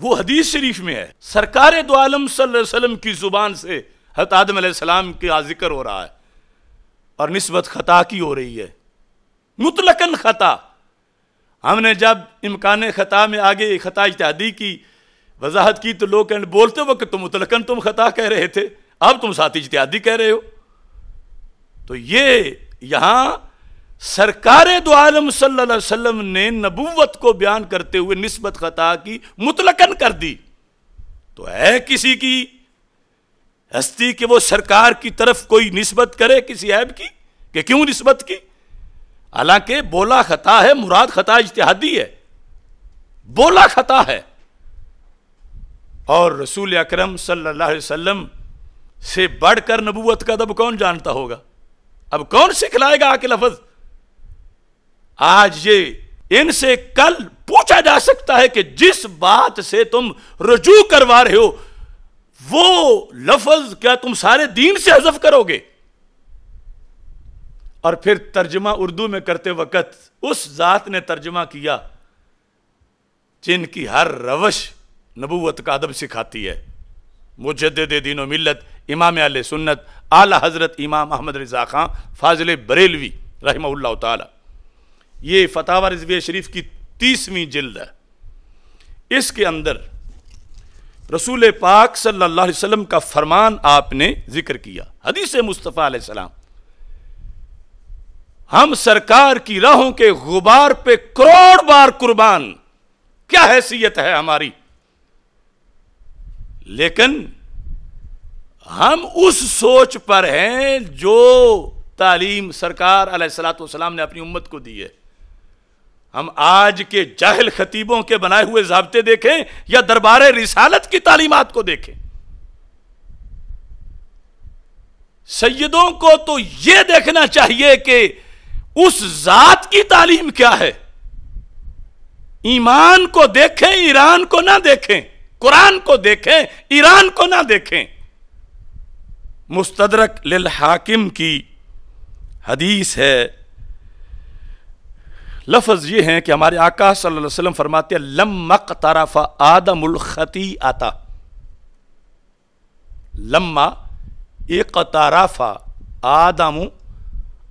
वो हदीस शरीफ में है सरकार दो आलम सल्लम की ज़ुबान से हत आदम सलाम का जिक्र हो रहा है और नस्बत ख़ता की हो रही है मुतलकन ख़ता हमने जब इम्कान ख़ता में आगे ख़ता इत्यादि की वजाहत की तो लोग कहने बोलते वक्त तुम तो मुतलकन तुम ख़ता कह रहे थे अब तुम साथ इत्यादि कह रहे हो तो ये यहां सरकार दो आलम सल्लाम वसल्लम ने नबूवत को बयान करते हुए नस्बत खता की मुतलकन कर दी तो है किसी की हस्ती कि वो सरकार की तरफ कोई नस्बत करे किसी ऐब की कि क्यों नस्बत की हालांकि बोला खता है मुराद खता इजतहादी है बोला खता है और रसूल अक्रम सल्लाम से बढ़कर नबूवत का दब कौन जानता होगा अब कौन सिखलाएगा आके लफज़ आज ये इनसे कल पूछा जा सकता है कि जिस बात से तुम रजू करवा रहे हो वो लफज क्या तुम सारे दीन से हजफ करोगे और फिर तर्जमा उर्दू में करते वक्त उस जात ने तर्जमा किया जिनकी हर रवश नबूवत का अदब सिखाती है मुजद दीनो मिलत इमाम आल सुन्नत आला हज़रत इमाम अहमद रज़ा खां फाजिल बरेलवी रहम्ला ये फतावर रिजविया शरीफ की तीसवीं जिल्द है इसके अंदर रसूल पाक सल्लल्लाहु अलैहि वसल्लम का फरमान आपने जिक्र किया हदीस मुस्तफ़ा सलाम हम सरकार की राहों के गुबार पे करोड़ बार कुर्बान क्या हैसियत है हमारी लेकिन हम उस सोच पर हैं जो तालीम सरकार सलाम ने अपनी उम्मत को दी है हम आज के जाहिल खतीबों के बनाए हुए जबते देखें या दरबार रिसालत की तालीमत को देखें सैदों को तो यह देखना चाहिए कि उस जात की तालीम क्या है ईमान को देखें ईरान को ना देखें कुरान को देखें ईरान को ना देखें मुस्तदरक लिल हाकिम की हदीस है लफज ये हैं कि हमारे आकाश सल्लम फरमाते लम्मा तराफा आदम उलखती आता लम्मा एक ताराफा आदम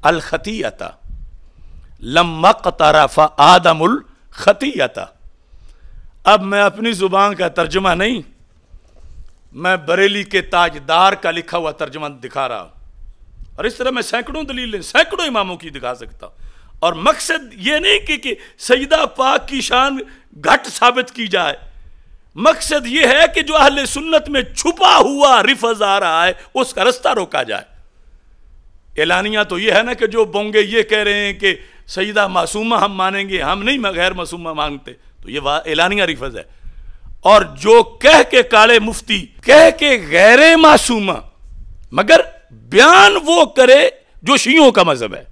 अलखती आता लम्मा ताराफा आदम उलखती आता अब मैं अपनी ज़ुबान का तर्जुमा नहीं मैं बरेली के ताजदार का लिखा हुआ तर्जुमा दिखा रहा हूं और इस तरह मैं सैकड़ों दलीलें सैकड़ों इमामों की दिखा सकता हूँ और मकसद ये नहीं कि, कि सईदा पाक की शान घट साबित की जाए मकसद ये है कि जो अहल सुन्नत में छुपा हुआ रिफज आ रहा है उसका रास्ता रोका जाए ऐलानिया तो ये है ना कि जो बोंगे ये कह रहे हैं कि सईदा मासूमा हम मानेंगे हम नहीं गैर मासूमा मांगते तो ये ऐलानिया रिफज है और जो कह के काले मुफ्ती कह के गैर मासूमा मगर बयान वो करे जो शियों का मजहब है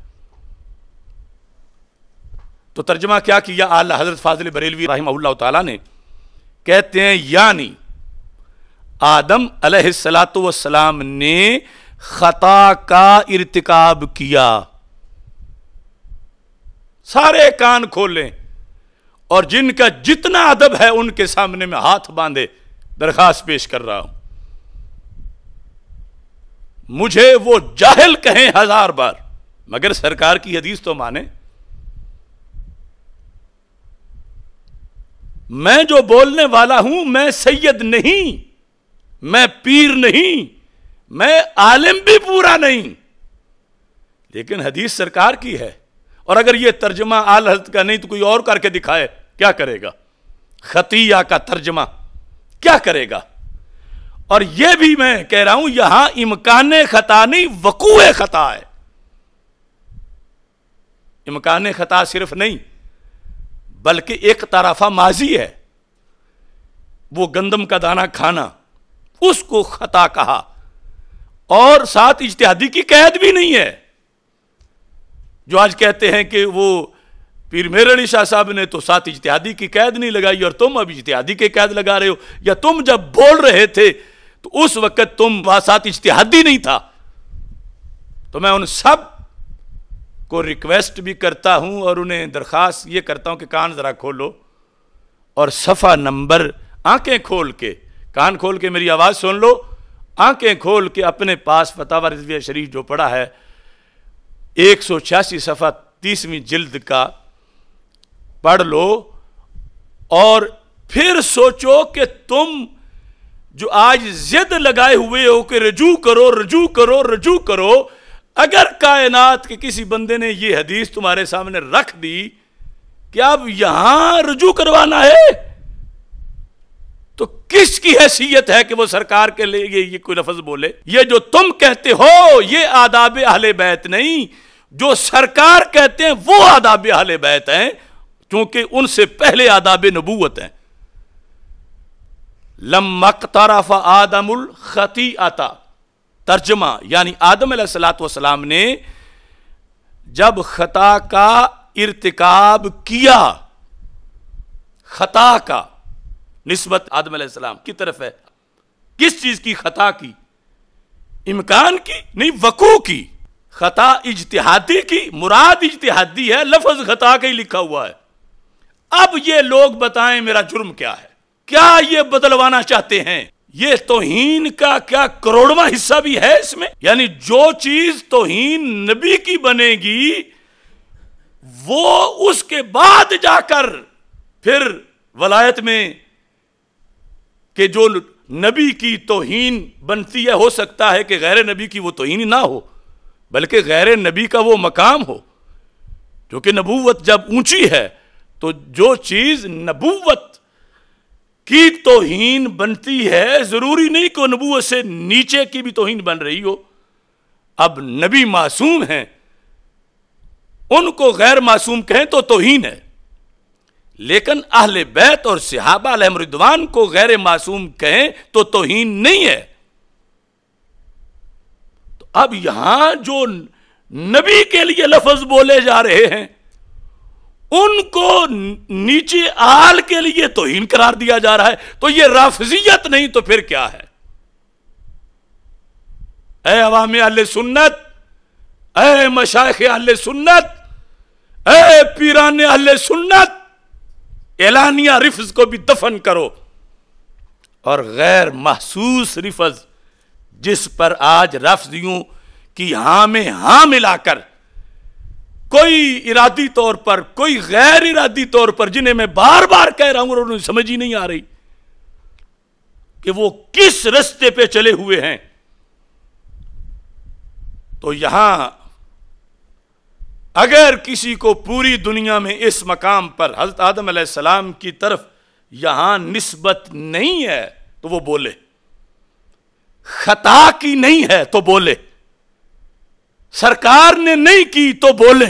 तो तर्जमा क्या किया आला हजरत फाजिल बरेलवी रही तला ने कहते हैं यानी आदम सलाम ने ख़ता का इरतकब किया सारे कान खोलें और जिनका जितना अदब है उनके सामने में हाथ बांधे दरखास्त पेश कर रहा हूं मुझे वो जाहिल कहें हजार बार मगर सरकार की हदीस तो माने मैं जो बोलने वाला हूं मैं सैयद नहीं मैं पीर नहीं मैं आलिम भी पूरा नहीं लेकिन हदीस सरकार की है और अगर यह तर्जमा आल हजरत का नहीं तो कोई और करके दिखाए क्या करेगा खतिया का तर्जमा क्या करेगा और यह भी मैं कह रहा हूं यहां इमकान खता नहीं वकूए खता है इमकान खता सिर्फ नहीं बल्कि एक तरफा माजी है वो गंदम का दाना खाना उसको खता कहा और साथ इज्तिहादी की कैद भी नहीं है जो आज कहते हैं कि वो पीर मेर अली शाह साहब ने तो साथ इज्तिहादी की कैद नहीं लगाई और तुम अब इज्तिहादी के कैद लगा रहे हो या तुम जब बोल रहे थे तो उस वक्त तुम वहां साथ इज्तिहादी नहीं था तो मैं उन सब को रिक्वेस्ट भी करता हूँ और उन्हें दरख्वास्त ये करता हूँ कि कान ज़रा खोलो और सफ़ा नंबर आंखें खोल के कान खोल के मेरी आवाज़ सुन लो आंखें खोल के अपने पास फतावर रजविया शरीफ जो पड़ा है एक सौ छियासी सफ़ा तीसवीं जिल्द का पढ़ लो और फिर सोचो कि तुम जो आज जिद लगाए हुए हो कि रजू करो रजू करो रजू करो, रजू करो अगर कायनात के किसी बंदे ने यह हदीस तुम्हारे सामने रख दी कि आप यहां रुजू करवाना है तो किसकी हैसियत है कि वो सरकार के लिए ये, ये कोई लफज बोले ये जो तुम कहते हो ये आदाब अहले बैत नहीं जो सरकार कहते हैं वो आदाब अहले बैत हैं क्योंकि उनसे पहले आदाब नबूत हैं लम्मा तरफ आदमुल खती आता तर्जमा यानी आदम सलाम ने जब खता का इरतकब किया खता का नस्बत आदम सलाम की तरफ है किस चीज़ की खता की इमकान की नहीं वकू की खता इजतहादी की मुराद इजतहादी है लफज खता का ही लिखा हुआ है अब ये लोग बताएं मेरा जुर्म क्या है क्या ये बदलवाना चाहते हैं ये तोहीन का क्या करोड़वा हिस्सा भी है इसमें यानी जो चीज तोहीन नबी की बनेगी वो उसके बाद जाकर फिर वलायत में के जो नबी की तोहीन बनती है हो सकता है कि गैर नबी की वो तोहीन ना हो बल्कि गैर नबी का वो मकाम हो क्योंकि नबूवत जब ऊंची है तो जो चीज़ नबूवत की तोहीन बनती है ज़रूरी नहीं को नबूत से नीचे की भी तोहीन बन रही हो अब नबी मासूम हैं उनको गैर मासूम कहें तो तोहीन है लेकिन अहल बैत और सिहाबा अलहमरिदवान को गैर मासूम कहें तो तोहीन नहीं है तो अब यहां जो नबी के लिए लफज बोले जा रहे हैं उनको नीचे आल के लिए हीन तो करार दिया जा रहा है तो ये राफजियत नहीं तो फिर क्या है ए अवाम अल सुन्नत ए मशाख अल सुन्नत ए पीरान अल सुन्नत एलानिया रिफ्ज को भी दफन करो और गैर महसूस रिफज जिस पर आज रफ्जियों की हामे में हाँ मिलाकर कोई इरादी तौर पर कोई गैर इरादी तौर पर जिन्हें मैं बार बार कह रहा हूं और उन्हें समझ ही नहीं आ रही कि वो किस रस्ते पे चले हुए हैं तो यहां अगर किसी को पूरी दुनिया में इस मकाम पर हजरत आदम सलाम की तरफ यहां निस्बत नहीं है तो वो बोले खता की नहीं है तो बोले सरकार ने नहीं की तो बोले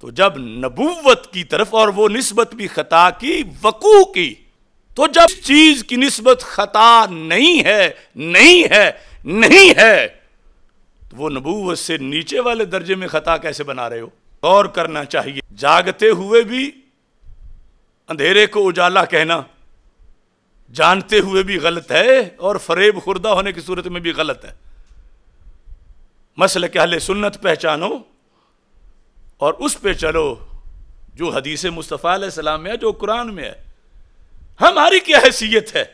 तो जब नबूवत की तरफ और वो नस्बत भी खता की वकू की तो जब चीज की नस्बत खता नहीं है नहीं है नहीं है तो वो नबूवत से नीचे वाले दर्जे में खता कैसे बना रहे हो गौर करना चाहिए जागते हुए भी अंधेरे को उजाला कहना जानते हुए भी गलत है और फरेब खुर्दा होने की सूरत में भी गलत है मसल के अहल सुन्नत पहचानो और उस पर चलो जो हदीस मुस्तफ़ा सलाम में है जो कुरान में है हमारी क्या हैसियत है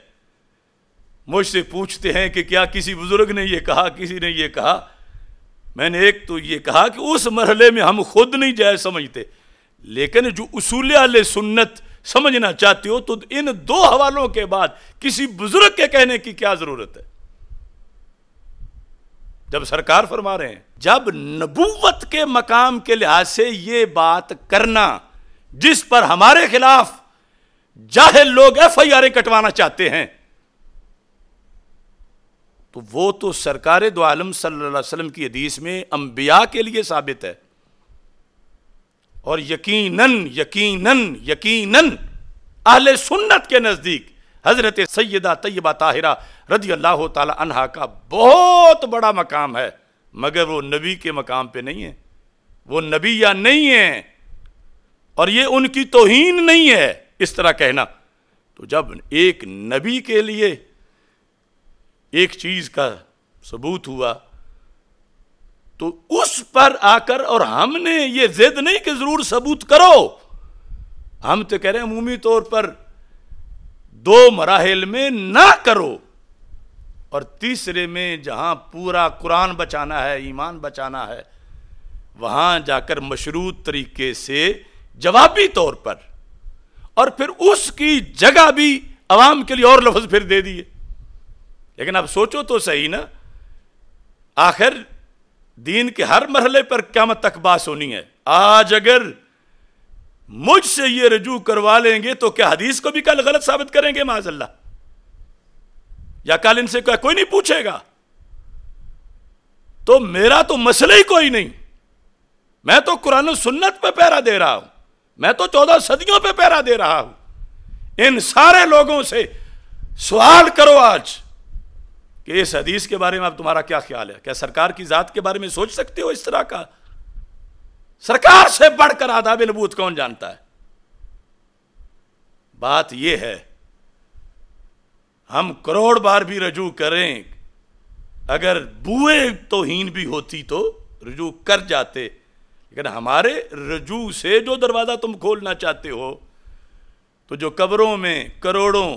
मुझसे पूछते हैं कि क्या किसी बुज़ुर्ग ने यह कहा किसी ने यह कहा मैंने एक तो ये कहा कि उस मरहले में हम खुद नहीं जाए समझते लेकिन जो उसूल आल सुन्नत समझना चाहते हो तो इन दो हवालों के बाद किसी बुज़ुर्ग के कहने की क्या ज़रूरत है जब सरकार फरमा रहे हैं जब नबूवत के मकाम के लिहाज से ये बात करना जिस पर हमारे खिलाफ जाहिर लोग एफ आई आर कटवाना चाहते हैं तो वो तो सरकार दो आलम सल्लल्लाहु अलैहि वसल्लम की हदीस में अंबिया के लिए साबित है और यकीनन यकीनन यकीनन अहले सुन्नत के नज़दीक हज़रत सैदा तयबा ताहिरा रदी अल्लाह तहा का बहुत बड़ा मकाम है मगर वो नबी के मकाम पे नहीं है वो नबी या नहीं है और ये उनकी तोहन नहीं है इस तरह कहना तो जब एक नबी के लिए एक चीज़ का सबूत हुआ तो उस पर आकर और हमने ये जिद नहीं कि ज़रूर सबूत करो हम तो कह रहे हैं अमूमी तौर पर दो मराहल में ना करो और तीसरे में जहां पूरा कुरान बचाना है ईमान बचाना है वहां जाकर मशरूत तरीके से जवाबी तौर पर और फिर उसकी जगह भी आवाम के लिए और लफ्ज फिर दे दिए लेकिन आप सोचो तो सही ना आखिर दीन के हर मरहले पर क्या तक बास होनी है आज अगर मुझसे ये रजू करवा लेंगे तो क्या हदीस को भी कल गलत साबित करेंगे माजल्ला या कल इनसे क्या कोई नहीं पूछेगा तो मेरा तो मसला ही कोई नहीं मैं तो कुरान सुन्नत पे पैरा दे रहा हूं मैं तो चौदह सदियों पे पैरा दे रहा हूं इन सारे लोगों से सवाल करो आज कि इस हदीस के बारे में आप तुम्हारा क्या ख्याल है क्या सरकार की जात के बारे में सोच सकते हो इस तरह का सरकार से बढ़कर आधा बिलबूत कौन जानता है बात यह है हम करोड़ बार भी रजू करें अगर बुए तोहीन भी होती तो रजू कर जाते लेकिन हमारे रजू से जो दरवाज़ा तुम खोलना चाहते हो तो जो कब्रों में करोड़ों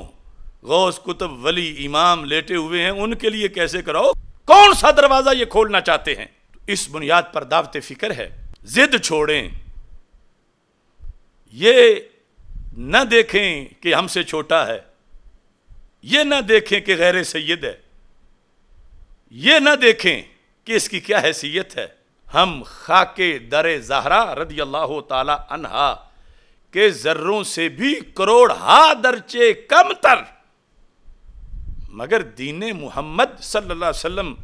गौस कुतुब वली इमाम लेटे हुए हैं उनके लिए कैसे कराओ कौन सा दरवाज़ा ये खोलना चाहते हैं तो इस बुनियाद पर दावत फिक्र है जिद छोड़ें ये न देखें कि हमसे छोटा है ये न देखें कि गैर सैद है ये न देखें कि इसकी क्या हैसियत है हम खाके दर जहरा रदी अल्लाह अनहा के जर्रों से भी करोड़ हा दर्चे कम तर मगर दीन मोहम्मद सल्लल्लाहु अलैहि वसल्लम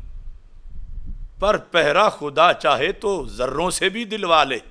पर पहरा खुदा चाहे तो जर्रों से भी दिलवा ले